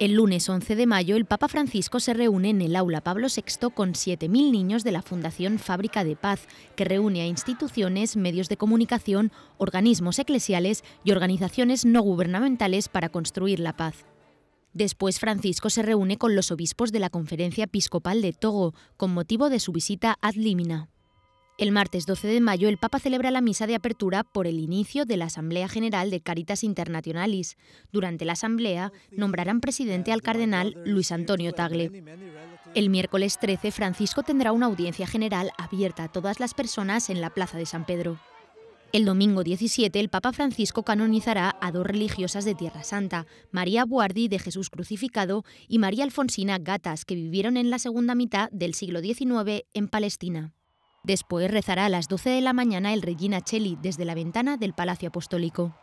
El lunes 11 de mayo, el Papa Francisco se reúne en el aula Pablo VI con 7.000 niños de la Fundación Fábrica de Paz, que reúne a instituciones, medios de comunicación, organismos eclesiales y organizaciones no gubernamentales para construir la paz. Después Francisco se reúne con los obispos de la Conferencia Episcopal de Togo, con motivo de su visita ad limina. El martes 12 de mayo el Papa celebra la misa de apertura por el inicio de la Asamblea General de Caritas Internationalis. Durante la asamblea nombrarán presidente al cardenal Luis Antonio Tagle. El miércoles 13 Francisco tendrá una audiencia general abierta a todas las personas en la Plaza de San Pedro. El domingo 17 el Papa Francisco canonizará a dos religiosas de Tierra Santa, María Buardi de Jesús crucificado y María Alfonsina Gatas, que vivieron en la segunda mitad del siglo XIX en Palestina. Después rezará a las 12 de la mañana el Regina Cheli desde la ventana del Palacio Apostólico.